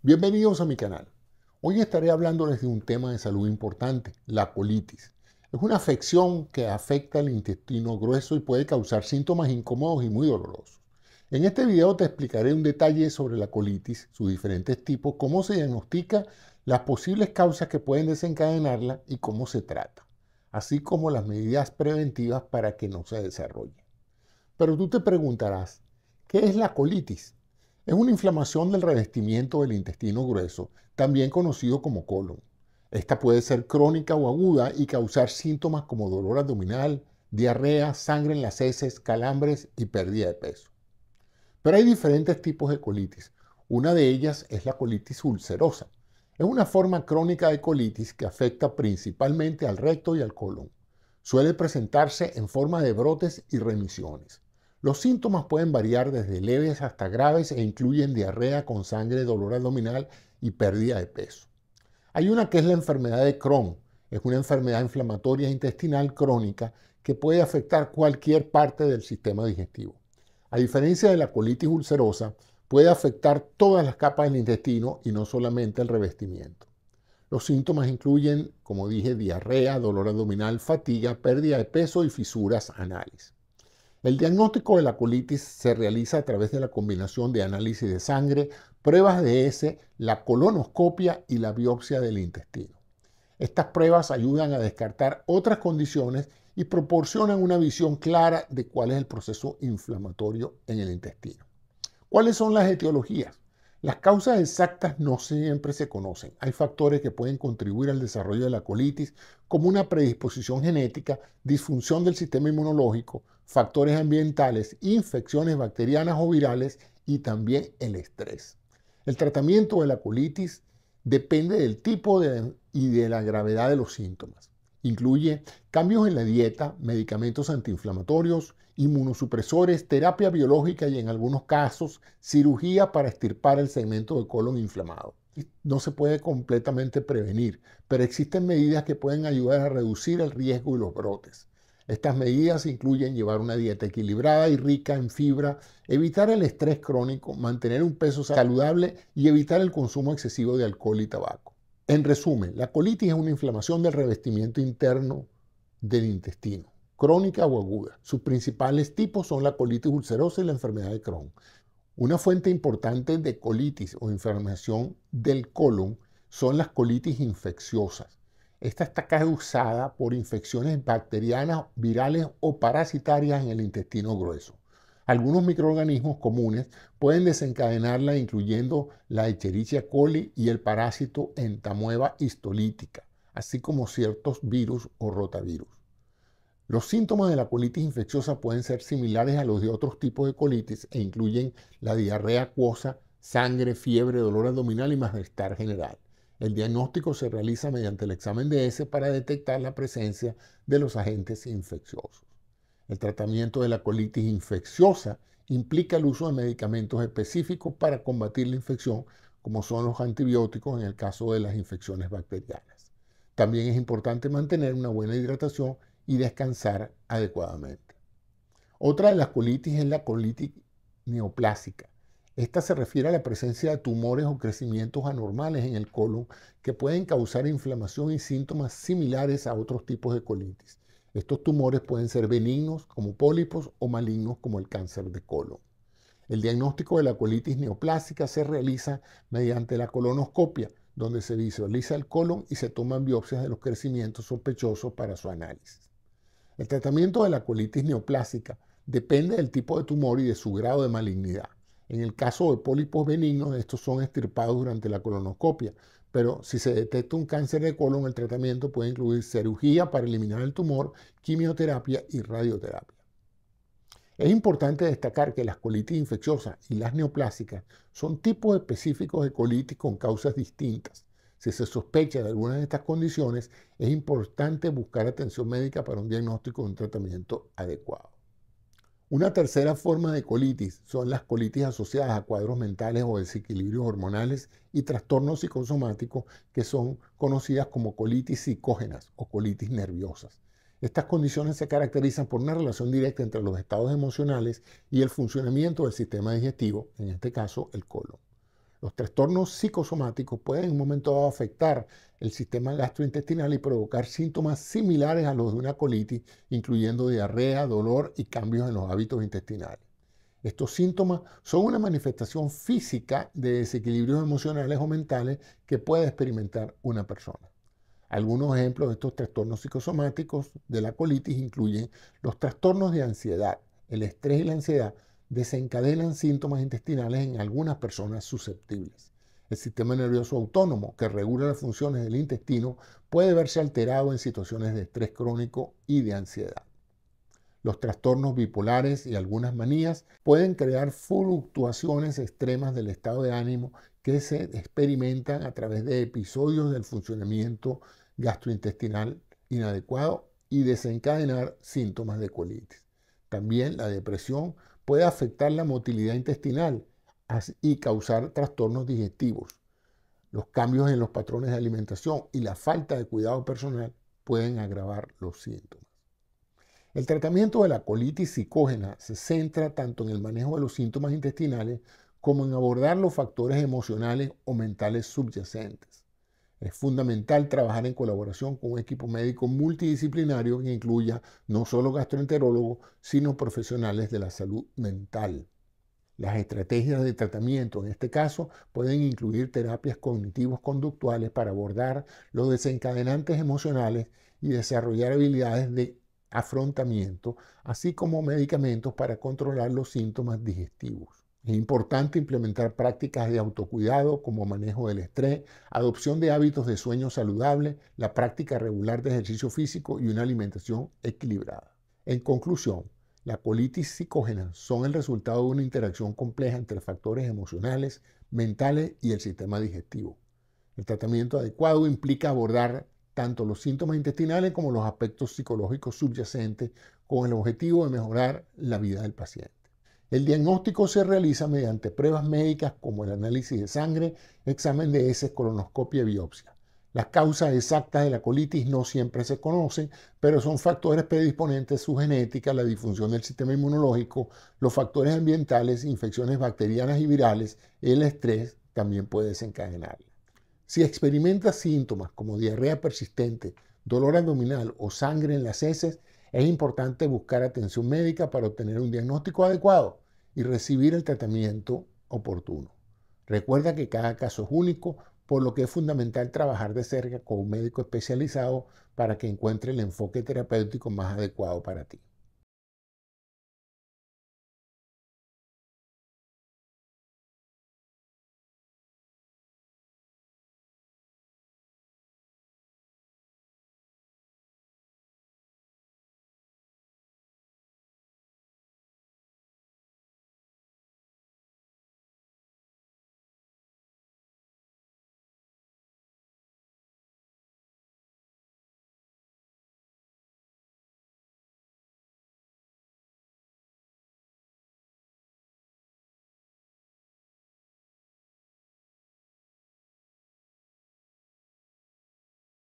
Bienvenidos a mi canal. Hoy estaré hablándoles de un tema de salud importante, la colitis. Es una afección que afecta el intestino grueso y puede causar síntomas incómodos y muy dolorosos. En este video te explicaré un detalle sobre la colitis, sus diferentes tipos, cómo se diagnostica, las posibles causas que pueden desencadenarla y cómo se trata, así como las medidas preventivas para que no se desarrolle. Pero tú te preguntarás, ¿qué es la colitis? Es una inflamación del revestimiento del intestino grueso, también conocido como colon. Esta puede ser crónica o aguda y causar síntomas como dolor abdominal, diarrea, sangre en las heces, calambres y pérdida de peso. Pero hay diferentes tipos de colitis. Una de ellas es la colitis ulcerosa. Es una forma crónica de colitis que afecta principalmente al recto y al colon. Suele presentarse en forma de brotes y remisiones. Los síntomas pueden variar desde leves hasta graves e incluyen diarrea con sangre, dolor abdominal y pérdida de peso. Hay una que es la enfermedad de Crohn. Es una enfermedad inflamatoria intestinal crónica que puede afectar cualquier parte del sistema digestivo. A diferencia de la colitis ulcerosa, puede afectar todas las capas del intestino y no solamente el revestimiento. Los síntomas incluyen, como dije, diarrea, dolor abdominal, fatiga, pérdida de peso y fisuras anales. El diagnóstico de la colitis se realiza a través de la combinación de análisis de sangre, pruebas de e S, la colonoscopia y la biopsia del intestino. Estas pruebas ayudan a descartar otras condiciones y proporcionan una visión clara de cuál es el proceso inflamatorio en el intestino. ¿Cuáles son las etiologías? Las causas exactas no siempre se conocen. Hay factores que pueden contribuir al desarrollo de la colitis, como una predisposición genética, disfunción del sistema inmunológico, factores ambientales, infecciones bacterianas o virales y también el estrés. El tratamiento de la colitis depende del tipo y de la gravedad de los síntomas. Incluye cambios en la dieta, medicamentos antiinflamatorios, inmunosupresores, terapia biológica y en algunos casos cirugía para extirpar el segmento de colon inflamado. No se puede completamente prevenir, pero existen medidas que pueden ayudar a reducir el riesgo y los brotes. Estas medidas incluyen llevar una dieta equilibrada y rica en fibra, evitar el estrés crónico, mantener un peso saludable y evitar el consumo excesivo de alcohol y tabaco. En resumen, la colitis es una inflamación del revestimiento interno del intestino, crónica o aguda. Sus principales tipos son la colitis ulcerosa y la enfermedad de Crohn. Una fuente importante de colitis o inflamación del colon son las colitis infecciosas. Esta está causada por infecciones bacterianas, virales o parasitarias en el intestino grueso. Algunos microorganismos comunes pueden desencadenarla incluyendo la Echerichia coli y el parásito entamueva histolítica, así como ciertos virus o rotavirus. Los síntomas de la colitis infecciosa pueden ser similares a los de otros tipos de colitis e incluyen la diarrea acuosa, sangre, fiebre, dolor abdominal y malestar general. El diagnóstico se realiza mediante el examen de S para detectar la presencia de los agentes infecciosos. El tratamiento de la colitis infecciosa implica el uso de medicamentos específicos para combatir la infección, como son los antibióticos en el caso de las infecciones bacterianas. También es importante mantener una buena hidratación y descansar adecuadamente. Otra de las colitis es la colitis neoplásica. Esta se refiere a la presencia de tumores o crecimientos anormales en el colon que pueden causar inflamación y síntomas similares a otros tipos de colitis. Estos tumores pueden ser benignos como pólipos o malignos como el cáncer de colon. El diagnóstico de la colitis neoplásica se realiza mediante la colonoscopia, donde se visualiza el colon y se toman biopsias de los crecimientos sospechosos para su análisis. El tratamiento de la colitis neoplásica depende del tipo de tumor y de su grado de malignidad. En el caso de pólipos benignos, estos son extirpados durante la colonoscopia, pero si se detecta un cáncer de colon, el tratamiento puede incluir cirugía para eliminar el tumor, quimioterapia y radioterapia. Es importante destacar que las colitis infecciosas y las neoplásicas son tipos específicos de colitis con causas distintas. Si se sospecha de alguna de estas condiciones, es importante buscar atención médica para un diagnóstico y un tratamiento adecuado. Una tercera forma de colitis son las colitis asociadas a cuadros mentales o desequilibrios hormonales y trastornos psicosomáticos que son conocidas como colitis psicógenas o colitis nerviosas. Estas condiciones se caracterizan por una relación directa entre los estados emocionales y el funcionamiento del sistema digestivo, en este caso el colon. Los trastornos psicosomáticos pueden en un momento dado afectar el sistema gastrointestinal y provocar síntomas similares a los de una colitis, incluyendo diarrea, dolor y cambios en los hábitos intestinales. Estos síntomas son una manifestación física de desequilibrios emocionales o mentales que puede experimentar una persona. Algunos ejemplos de estos trastornos psicosomáticos de la colitis incluyen los trastornos de ansiedad. El estrés y la ansiedad desencadenan síntomas intestinales en algunas personas susceptibles. El sistema nervioso autónomo, que regula las funciones del intestino, puede verse alterado en situaciones de estrés crónico y de ansiedad. Los trastornos bipolares y algunas manías pueden crear fluctuaciones extremas del estado de ánimo que se experimentan a través de episodios del funcionamiento gastrointestinal inadecuado y desencadenar síntomas de colitis. También la depresión puede afectar la motilidad intestinal y causar trastornos digestivos. Los cambios en los patrones de alimentación y la falta de cuidado personal pueden agravar los síntomas. El tratamiento de la colitis psicógena se centra tanto en el manejo de los síntomas intestinales como en abordar los factores emocionales o mentales subyacentes. Es fundamental trabajar en colaboración con un equipo médico multidisciplinario que incluya no solo gastroenterólogos, sino profesionales de la salud mental. Las estrategias de tratamiento en este caso pueden incluir terapias cognitivos conductuales para abordar los desencadenantes emocionales y desarrollar habilidades de afrontamiento, así como medicamentos para controlar los síntomas digestivos. Es importante implementar prácticas de autocuidado como manejo del estrés, adopción de hábitos de sueño saludable, la práctica regular de ejercicio físico y una alimentación equilibrada. En conclusión, la colitis psicógena son el resultado de una interacción compleja entre factores emocionales, mentales y el sistema digestivo. El tratamiento adecuado implica abordar tanto los síntomas intestinales como los aspectos psicológicos subyacentes con el objetivo de mejorar la vida del paciente. El diagnóstico se realiza mediante pruebas médicas como el análisis de sangre, examen de heces, colonoscopia y biopsia. Las causas exactas de la colitis no siempre se conocen, pero son factores predisponentes, su genética, la disfunción del sistema inmunológico, los factores ambientales, infecciones bacterianas y virales, el estrés también puede desencadenarla. Si experimenta síntomas como diarrea persistente, dolor abdominal o sangre en las heces, es importante buscar atención médica para obtener un diagnóstico adecuado y recibir el tratamiento oportuno. Recuerda que cada caso es único, por lo que es fundamental trabajar de cerca con un médico especializado para que encuentre el enfoque terapéutico más adecuado para ti.